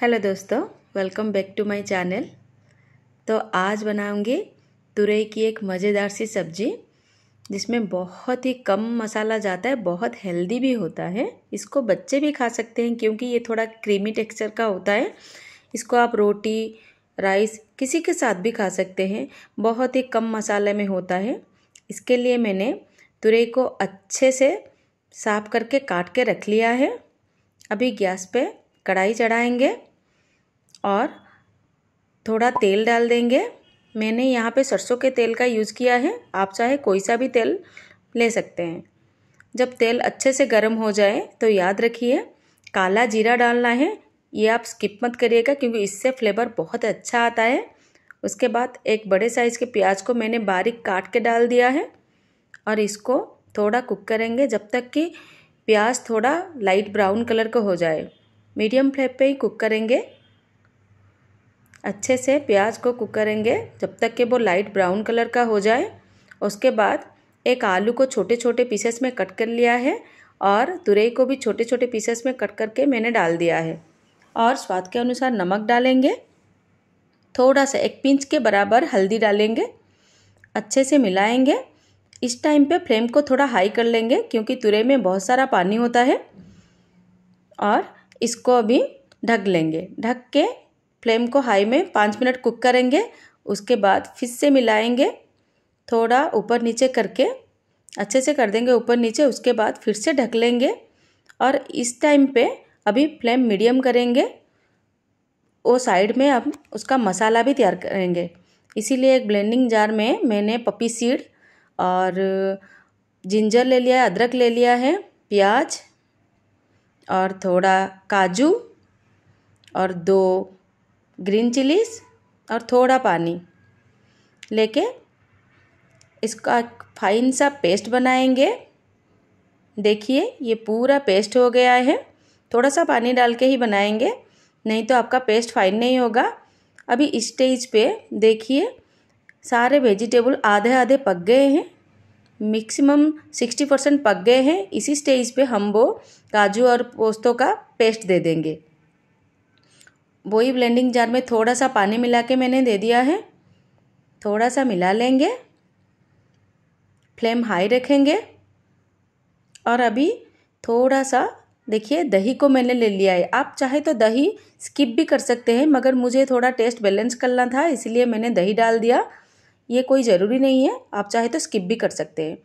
hello दोस्तों welcome back to my channel तो आज बनाऊंगी तुरई की एक मज़ेदार सी सब्ज़ी जिसमें बहुत ही कम मसाला जाता है बहुत हेल्दी भी होता है इसको बच्चे भी खा सकते हैं क्योंकि ये थोड़ा क्रीमी टेक्सचर का होता है इसको आप रोटी राइस किसी के साथ भी खा सकते हैं बहुत ही कम मसाले में होता है इसके लिए मैंने तुरई को अच्छे से साफ करके काट के रख लिया है अभी गैस पे कढ़ाई चढ़ाएंगे और थोड़ा तेल डाल देंगे मैंने यहाँ पे सरसों के तेल का यूज़ किया है आप चाहे कोई सा भी तेल ले सकते हैं जब तेल अच्छे से गर्म हो जाए तो याद रखिए काला जीरा डालना है ये आप स्किप मत करिएगा क्योंकि इससे फ्लेवर बहुत अच्छा आता है उसके बाद एक बड़े साइज़ के प्याज को मैंने बारीक काट के डाल दिया है और इसको थोड़ा कुक करेंगे जब तक कि प्याज थोड़ा लाइट ब्राउन कलर का हो जाए मीडियम फ्लेम पे ही कुक करेंगे अच्छे से प्याज को कुक करेंगे जब तक कि वो लाइट ब्राउन कलर का हो जाए उसके बाद एक आलू को छोटे छोटे पीसेस में कट कर लिया है और तुरई को भी छोटे छोटे पीसेस में कट करके मैंने डाल दिया है और स्वाद के अनुसार नमक डालेंगे थोड़ा सा एक पिंच के बराबर हल्दी डालेंगे अच्छे से मिलाएंगे इस टाइम पे फ्लेम को थोड़ा हाई कर लेंगे क्योंकि तुरई में बहुत सारा पानी होता है और इसको अभी ढक लेंगे ढक के फ्लेम को हाई में पाँच मिनट कुक करेंगे उसके बाद फिर से मिलाएंगे थोड़ा ऊपर नीचे करके अच्छे से कर देंगे ऊपर नीचे उसके बाद फिर से ढक लेंगे और इस टाइम पे अभी फ्लेम मीडियम करेंगे वो साइड में अब उसका मसाला भी तैयार करेंगे इसीलिए एक ब्लेंडिंग जार में मैंने पपी सीड और जिंजर ले लिया है अदरक ले लिया है प्याज और थोड़ा काजू और दो ग्रीन चिलीज और थोड़ा पानी लेके इसका फाइन सा पेस्ट बनाएंगे देखिए ये पूरा पेस्ट हो गया है थोड़ा सा पानी डाल के ही बनाएंगे नहीं तो आपका पेस्ट फाइन नहीं होगा अभी स्टेज पे देखिए सारे वेजिटेबल आधे आधे पक गए हैं मैक्सिमम सिक्सटी परसेंट पक गए हैं इसी स्टेज पे हम वो काजू और पोस्तों का पेस्ट दे देंगे वही ब्लेंडिंग जार में थोड़ा सा पानी मिला के मैंने दे दिया है थोड़ा सा मिला लेंगे फ्लेम हाई रखेंगे और अभी थोड़ा सा देखिए दही को मैंने ले लिया है आप चाहे तो दही स्किप भी कर सकते हैं मगर मुझे थोड़ा टेस्ट बैलेंस करना था इसलिए मैंने दही डाल दिया ये कोई ज़रूरी नहीं है आप चाहे तो स्किप भी कर सकते हैं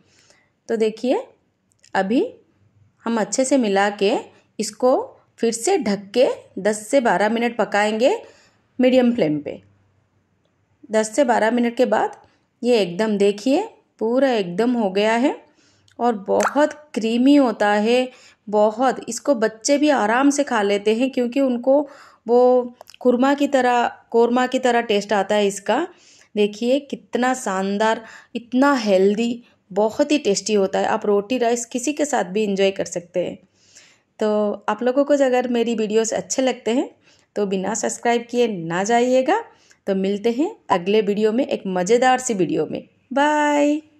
तो देखिए अभी हम अच्छे से मिला के इसको फिर से ढक के 10 से 12 मिनट पकाएंगे मीडियम फ्लेम पे 10 से 12 मिनट के बाद ये एकदम देखिए पूरा एकदम हो गया है और बहुत क्रीमी होता है बहुत इसको बच्चे भी आराम से खा लेते हैं क्योंकि उनको वो कुरमा की तरह कोरमा की तरह टेस्ट आता है इसका देखिए कितना शानदार इतना हेल्दी बहुत ही टेस्टी होता है आप रोटी राइस किसी के साथ भी इंजॉय कर सकते हैं तो आप लोगों को अगर मेरी वीडियोस अच्छे लगते हैं तो बिना सब्सक्राइब किए ना जाइएगा तो मिलते हैं अगले वीडियो में एक मज़ेदार सी वीडियो में बाय